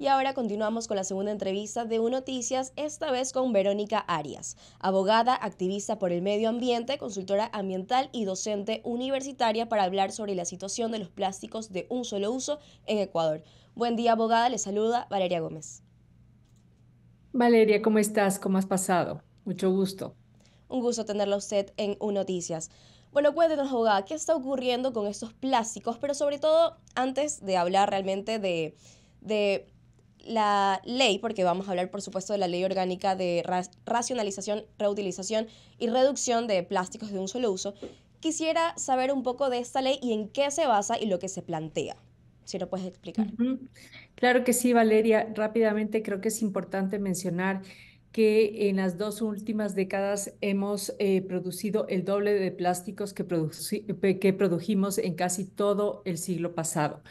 Y ahora continuamos con la segunda entrevista de UNOTICIAS, Noticias, esta vez con Verónica Arias, abogada, activista por el medio ambiente, consultora ambiental y docente universitaria para hablar sobre la situación de los plásticos de un solo uso en Ecuador. Buen día, abogada. Le saluda Valeria Gómez. Valeria, ¿cómo estás? ¿Cómo has pasado? Mucho gusto. Un gusto tenerla usted en UNOTICIAS. Noticias. Bueno, cuéntenos, abogada, ¿qué está ocurriendo con estos plásticos? Pero sobre todo, antes de hablar realmente de la ley, porque vamos a hablar por supuesto de la ley orgánica de racionalización, reutilización y reducción de plásticos de un solo uso, quisiera saber un poco de esta ley y en qué se basa y lo que se plantea. Si lo puedes explicar. Claro que sí, Valeria. Rápidamente creo que es importante mencionar que en las dos últimas décadas hemos eh, producido el doble de plásticos que, que produjimos en casi todo el siglo pasado.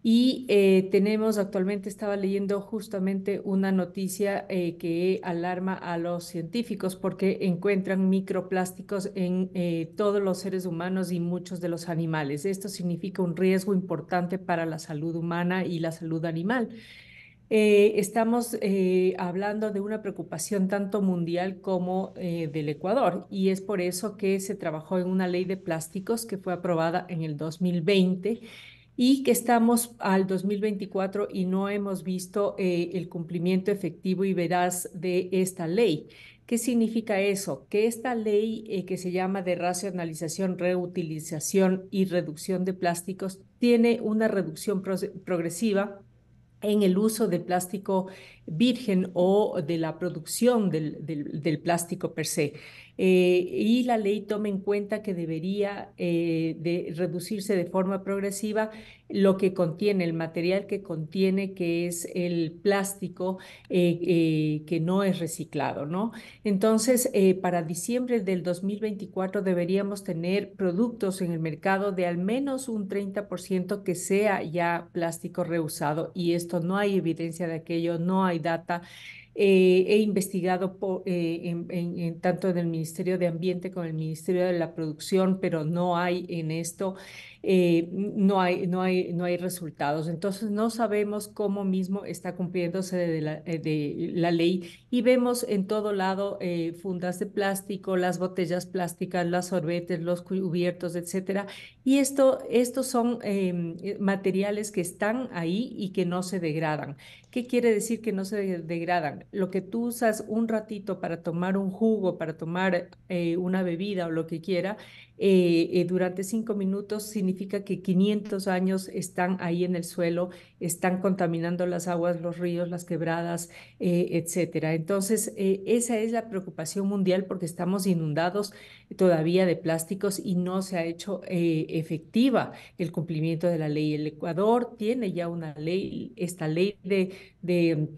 Y eh, tenemos actualmente, estaba leyendo justamente una noticia eh, que alarma a los científicos porque encuentran microplásticos en eh, todos los seres humanos y muchos de los animales. Esto significa un riesgo importante para la salud humana y la salud animal. estamos hablando de una preocupación tanto mundial como del Ecuador y es por eso que se trabajó en una ley de plásticos que fue aprobada en el 2020 y que estamos al 2024 y no hemos visto eh, el cumplimiento efectivo y veraz de esta ley. ¿Qué significa eso? Que esta ley eh, que se llama de racionalización, reutilización y reducción de plásticos tiene una reducción progresiva en el uso de plástico virgen o de la producción del, plástico per se. Eh, y la ley toma en cuenta que debería eh, de reducirse de forma progresiva lo que contiene, el material que contiene, que es el plástico eh, que no es reciclado, ¿no? Entonces, para diciembre del 2024 deberíamos tener productos en el mercado de al menos un 30% que sea ya plástico reusado y esto no hay evidencia de aquello, no hay data eh, he investigado eh, en, tanto en el Ministerio de Ambiente como en el Ministerio de la Producción, pero no hay en esto eh, no, hay, no, hay, no hay resultados. Entonces no sabemos cómo mismo está cumpliéndose de la, eh, ley y vemos en todo lado eh, fundas de plástico, las botellas plásticas, las sorbetes, los cubiertos, etcétera. Y esto, estos son em, materiales que están ahí y que no se degradan. ¿Qué quiere decir que no se degradan? Lo que tú usas un ratito para tomar un jugo, para tomar una bebida o lo que quiera, eh, eh, durante cinco minutos significa que 500 años están ahí en el suelo, están contaminando las aguas, los ríos, las quebradas, etc. Eh, etcétera. Entonces, esa es la preocupación mundial porque estamos inundados todavía de plásticos y no se ha hecho efectiva el cumplimiento de la ley. El Ecuador tiene ya una ley, esta ley de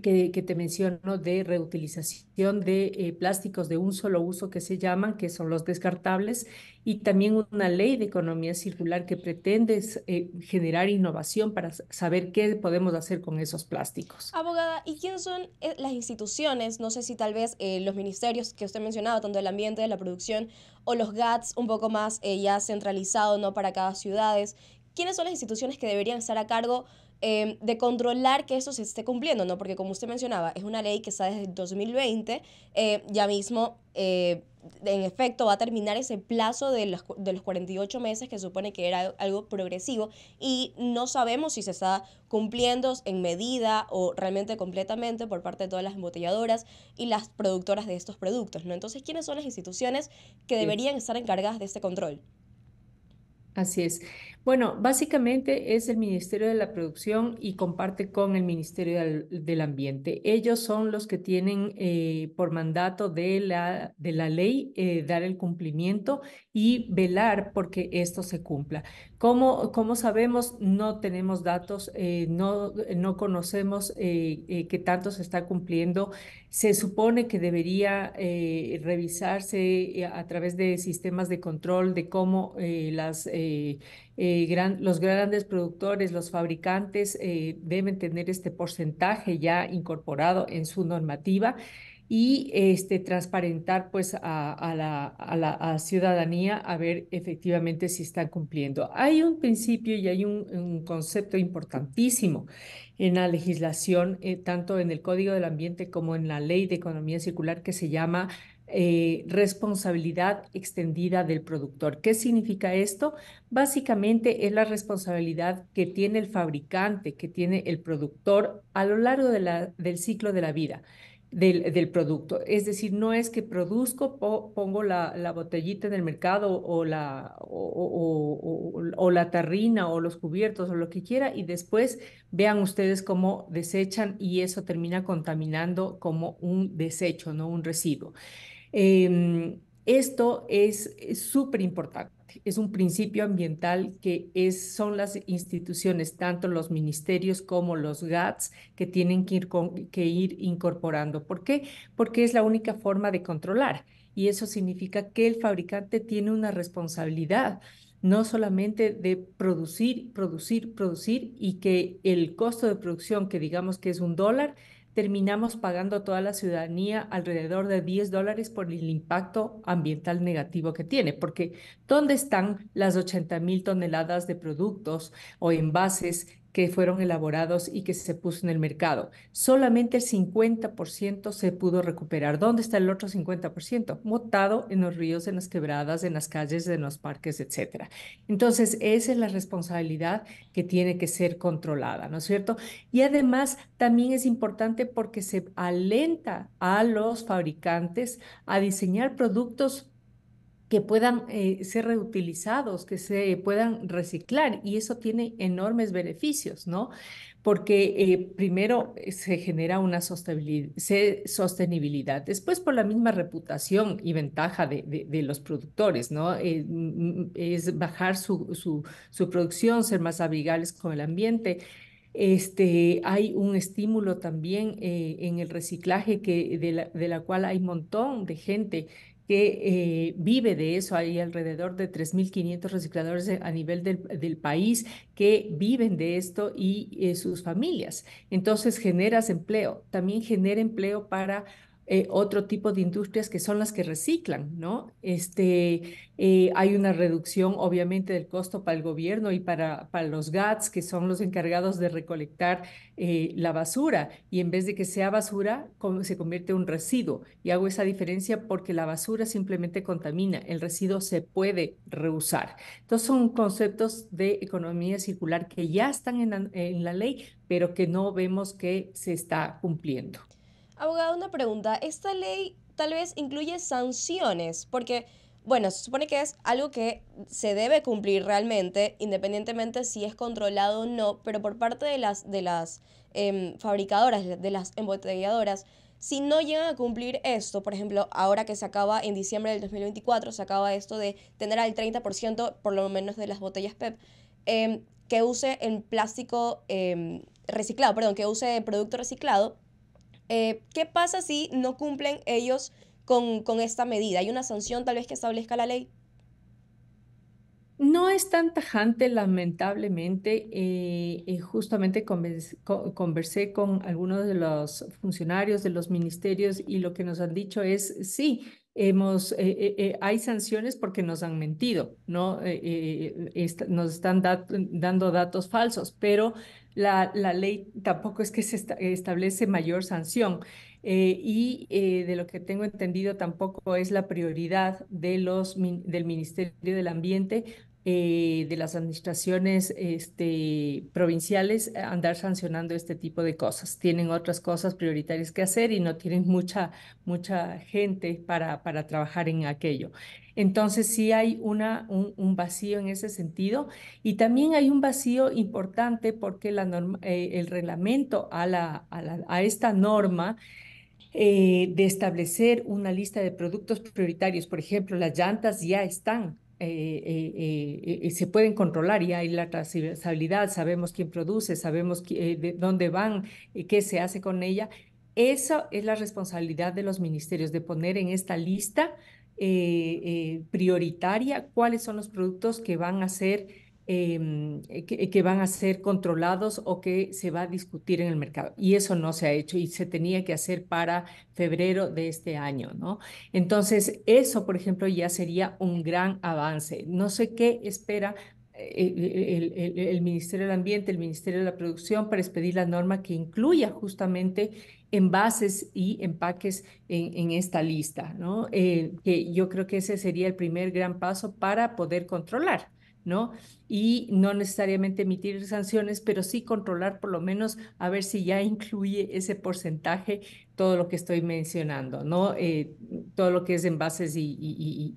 que, te menciono de reutilización de eh, plásticos de un solo uso que se llaman, que son los descartables, y también una ley de economía circular que pretende eh, generar innovación para saber qué podemos hacer con esos plásticos. Abogada, ¿y quiénes son eh, las instituciones? No sé si tal vez los ministerios que usted mencionaba, tanto el ambiente, de la producción, o los GATS un poco más ya centralizados, ¿no? Para cada ciudades. ¿Quiénes son las instituciones que deberían estar a cargo? Em, de controlar que eso se esté cumpliendo, ¿no? Porque como usted mencionaba, es una ley que está desde 2020, eh, ya mismo, eh, en efecto, va a terminar ese plazo de los, de los 48 meses que supone que era algo progresivo y no sabemos si se está cumpliendo en medida o realmente completamente por parte de todas las embotelladoras y las productoras de estos productos, ¿no? Entonces, ¿quiénes son las instituciones que deberían estar encargadas de este control? Así es. Bueno, básicamente es el Ministerio de la Producción y comparte con el Ministerio del, Ambiente. Ellos son los que tienen eh, por mandato de la, de la ley eh, dar el cumplimiento y velar porque esto se cumpla. Como, sabemos, no tenemos datos, eh, no, conocemos eh, eh, qué tanto se está cumpliendo. Se supone que debería revisarse a través de sistemas de control de cómo los grandes productores, los fabricantes deben tener este porcentaje ya incorporado en su normativa y este, transparentar pues a, la, ciudadanía a ver efectivamente si están cumpliendo. Hay un principio y hay un, concepto importantísimo en la legislación, eh, tanto en el Código del Ambiente como en la Ley de Economía Circular, que se llama eh, responsabilidad extendida del productor. ¿Qué significa esto? Básicamente es la responsabilidad que tiene el fabricante, que tiene el productor a lo largo de la, del ciclo de la vida del, producto. Es decir, no es que produzco, pongo la, botellita en el mercado o la, o, la tarrina o los cubiertos o lo que quiera y después vean ustedes cómo desechan y eso termina contaminando como un desecho, no un residuo. Em, esto es súper importante es un principio ambiental que es, son las instituciones, tanto los ministerios como los GATS, que tienen que ir, que ir incorporando. ¿Por qué? Porque es la única forma de controlar y eso significa que el fabricante tiene una responsabilidad no solamente de producir, producir, producir y que el costo de producción, que digamos que es un dólar, terminamos pagando a toda la ciudadanía alrededor de 10 dólares por el impacto ambiental negativo que tiene, porque ¿dónde están las 80 mil toneladas de productos o envases que fueron elaborados y que se puso en el mercado. Solamente el 50% se pudo recuperar. ¿Dónde está el otro 50%? Motado en los ríos, en las quebradas, en las calles, en los parques, etc. Entonces, esa es la responsabilidad que tiene que ser controlada, ¿no es cierto? Y además, también es importante porque se alenta a los fabricantes a diseñar productos que puedan eh, ser reutilizados, que se puedan reciclar y eso tiene enormes beneficios, ¿no? Porque eh, primero eh, se genera una sostenibilidad, después por la misma reputación y ventaja de, los productores, ¿no? Mm, mm, es bajar su, producción, ser más amigables con el ambiente. Este, hay un estímulo también en el reciclaje que de la, de la, cual hay un montón de gente que eh, vive de eso. Hay alrededor de 3.500 recicladores a nivel del, país que viven de esto y eh, sus familias. Entonces generas empleo. También genera empleo para eh, otro tipo de industrias que son las que reciclan, ¿no? Este, eh, hay una reducción, obviamente, del costo para el gobierno y para, para los GATS, que son los encargados de recolectar eh, la basura. Y en vez de que sea basura, se convierte en un residuo. Y hago esa diferencia porque la basura simplemente contamina, el residuo se puede reusar. Entonces, son conceptos de economía circular que ya están en en la ley, pero que no vemos que se está cumpliendo. Abogado, una pregunta. ¿Esta ley tal vez incluye sanciones? Porque, bueno, se supone que es algo que se debe cumplir realmente, independientemente si es controlado o no, pero por parte de las, de las em, fabricadoras, de las embotelladoras, si no llegan a cumplir esto, por ejemplo, ahora que se acaba en diciembre del 2024, se acaba esto de tener al 30% por lo menos de las botellas PEP em, que use en plástico em, reciclado, perdón, que use producto reciclado, eh, ¿Qué pasa si no cumplen ellos con, con esta medida? ¿Hay una sanción tal vez que establezca la ley? No es tan tajante, lamentablemente. Eh, eh, justamente conversé, con algunos de los funcionarios de los ministerios y lo que nos han dicho es, sí, hemos, hay sanciones porque nos han mentido, ¿no? nos están dando datos falsos, pero la, la ley tampoco es que se establece mayor sanción eh, y eh, de lo que tengo entendido tampoco es la prioridad de los, del Ministerio del Ambiente eh, de las administraciones este, provinciales andar sancionando este tipo de cosas. Tienen otras cosas prioritarias que hacer y no tienen mucha, mucha gente para, para trabajar en aquello. Entonces sí hay un, vacío en ese sentido y también hay un vacío importante porque eh, el reglamento a, esta norma eh, de establecer una lista de productos prioritarios, por ejemplo, las llantas ya están, eh, se pueden controlar y hay la trazabilidad, sabemos quién produce, sabemos de dónde van, y qué se hace con ella. Esa es la responsabilidad de los ministerios, de poner en esta lista eh, eh, prioritaria, cuáles son los productos que van a ser... Em, eh, que, van a ser controlados o que se va a discutir en el mercado. Y eso no se ha hecho y se tenía que hacer para febrero de este año, ¿no? Entonces, eso, por ejemplo, ya sería un gran avance. No sé qué espera el, Ministerio del Ambiente, el Ministerio de la Producción, para expedir la norma que incluya justamente envases y empaques en, esta lista, ¿no? Eh, que yo creo que ese sería el primer gran paso para poder controlar. ¿no? Y no necesariamente emitir sanciones, pero sí controlar por lo menos a ver si ya incluye ese porcentaje todo lo que estoy mencionando, ¿no? Eh, todo lo que es envases y,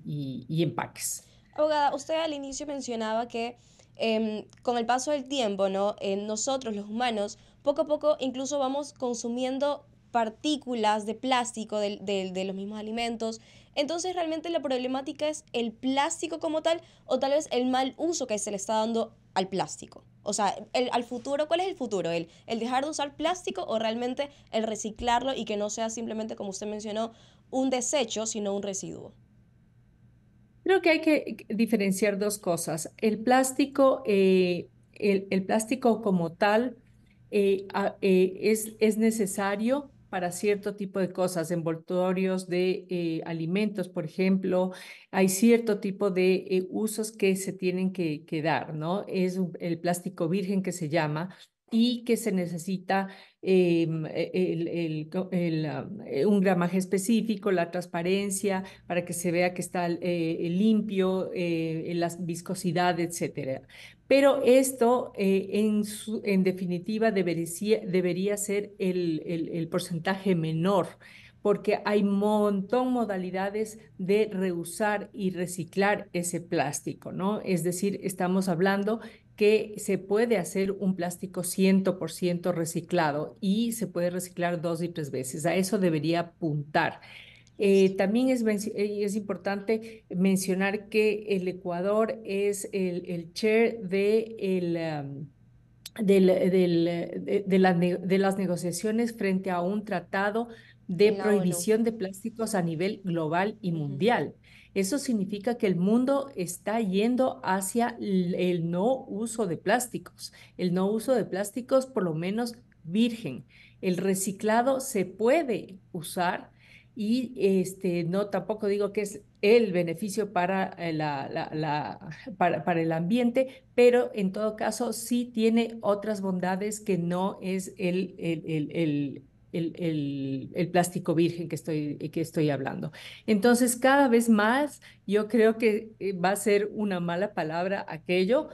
y empaques. Abogada, usted al inicio mencionaba que em, con el paso del tiempo, ¿no? nosotros los humanos, poco a poco incluso vamos consumiendo partículas de plástico de, los mismos alimentos. Entonces realmente la problemática es el plástico como tal o tal vez el mal uso que se le está dando al plástico. O sea, el, al futuro, ¿cuál es el futuro? ¿El dejar de usar plástico o realmente el reciclarlo y que no sea simplemente, como usted mencionó, un desecho, sino un residuo? Creo que hay que diferenciar dos cosas. El plástico, eh, el, plástico como tal eh, eh, es, necesario para cierto tipo de cosas, envoltorios de alimentos, por ejemplo, hay cierto tipo de usos que se tienen que, dar, ¿no? Es el plástico virgen que se llama, y que se necesita em, e, ah, eh, un gramaje específico, la transparencia, para que se vea que está eh, limpio, eh, la viscosidad, etc. Pero esto, en, definitiva, debería, debería ser el porcentaje menor porque hay montón modalidades de reusar y reciclar ese plástico, ¿no? Es decir, estamos hablando que se puede hacer un plástico 100% reciclado y se puede reciclar dos y tres veces. A eso debería apuntar. Eh, también eh, es, importante mencionar que el Ecuador es el, chair de, de, de, las negociaciones frente a un tratado de prohibición de plásticos a nivel global y mundial. Eso significa que el mundo está yendo hacia el no uso de plásticos, el no uso de plásticos por lo menos virgen. El reciclado se puede usar y este, no tampoco digo que es el beneficio para, eh, para, el ambiente, pero en todo caso sí tiene otras bondades que no es el, el el, el, plástico virgen que estoy, que estoy hablando. Entonces, cada vez más yo creo que eh, va a ser una mala palabra aquello,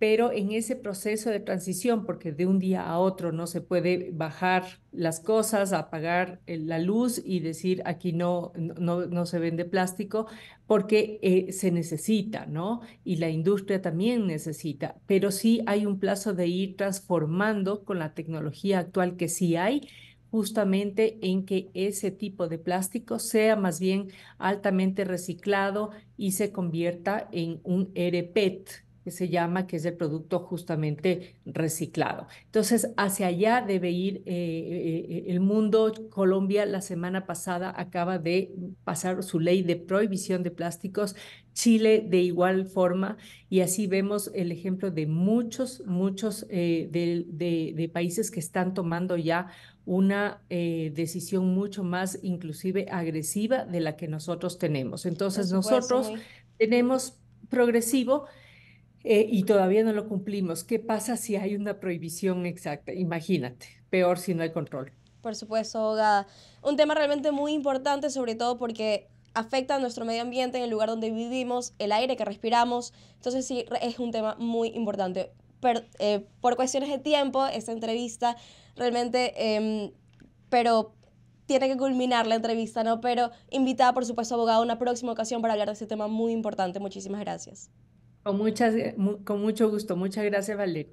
pero en ese proceso de transición, porque de un día a otro no se puede bajar las cosas, apagar eh, la luz y decir aquí no, no, no se vende plástico, porque eh, se necesita, ¿no? Y la industria también necesita, pero sí hay un plazo de ir transformando con la tecnología actual que sí hay justamente en que ese tipo de plástico sea más bien altamente reciclado y se convierta en un EREPET, que se llama, que es el producto justamente reciclado. Entonces, hacia allá debe ir eh, eh, el mundo. Colombia la semana pasada acaba de pasar su ley de prohibición de plásticos, Chile de igual forma, y así vemos el ejemplo de muchos, muchos eh, de, países que están tomando ya una decisión mucho más inclusive agresiva de la que nosotros tenemos. Entonces, nosotros tenemos progresivo eh, y todavía no lo cumplimos. ¿Qué pasa si hay una prohibición exacta? Imagínate, peor si no hay control. Por supuesto, abogada. Un tema realmente muy importante, sobre todo porque afecta a nuestro medio ambiente, en el lugar donde vivimos, el aire que respiramos. Entonces sí, es un tema muy importante. Eh, por cuestiones de tiempo, esta entrevista realmente, em, pero tiene que culminar la entrevista, ¿no? Pero invitada, por supuesto, abogada, a una próxima ocasión para hablar de este tema muy importante. Muchísimas gracias. Con, muchas, eh, con mucho gusto. Muchas gracias, Valeria.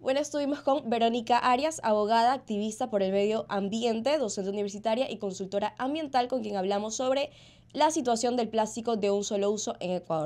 Bueno, estuvimos con Verónica Arias, abogada, activista por el medio ambiente, docente universitaria y consultora ambiental, con quien hablamos sobre la situación del plástico de un solo uso en Ecuador.